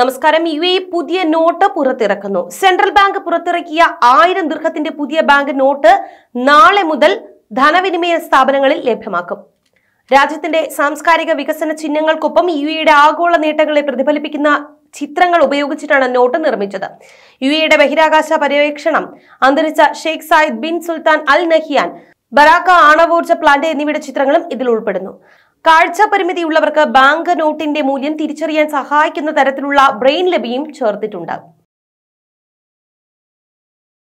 നമസ്കാരം U A പുതിയ note പുറത്തിറക്കുന്നു സെൻട്രൽ ബാങ്ക് പുറത്തിറക്കിയ ആയിരം ദീർഘത്തിന്റെ പുതിയ ബാങ്ക് നോട്ട് നാളെ മുതൽ ധനവിനിമയ സ്ഥാപനങ്ങളിൽ ലഭ്യമാക്കും രാജ്യത്തിന്റെ സാംസ്കാരിക വികസന ചിഹ്നങ്ങൾക്കൊപ്പം യു എയുടെ ആഗോള നേട്ടങ്ങളെ പ്രതിഫലിപ്പിക്കുന്ന ചിത്രങ്ങൾ ഉപയോഗിച്ചിട്ടാണ് നോട്ട് നിർമ്മിച്ചത് യു എയുടെ ബഹിരാകാശ പര്യവേക്ഷണം അന്തരിച്ച Sheikh Zayed bin Sultan Al Nahyan Barakah ആണവോർജ പ്ലാന്റ് എന്നിവയുടെ ചിത്രങ്ങളും ഇതിൽ ഉൾപ്പെടുന്നു കാഴ്ച പരിമിതിയുള്ളവർക്ക് ബാങ്ക് നോട്ടിന്റെ മൂല്യം തിരിച്ചറിയാൻ സഹായിക്കുന്ന തരത്തിലുള്ള ബ്രെയിൻ ലബിയും ചേർത്തിട്ടുണ്ട്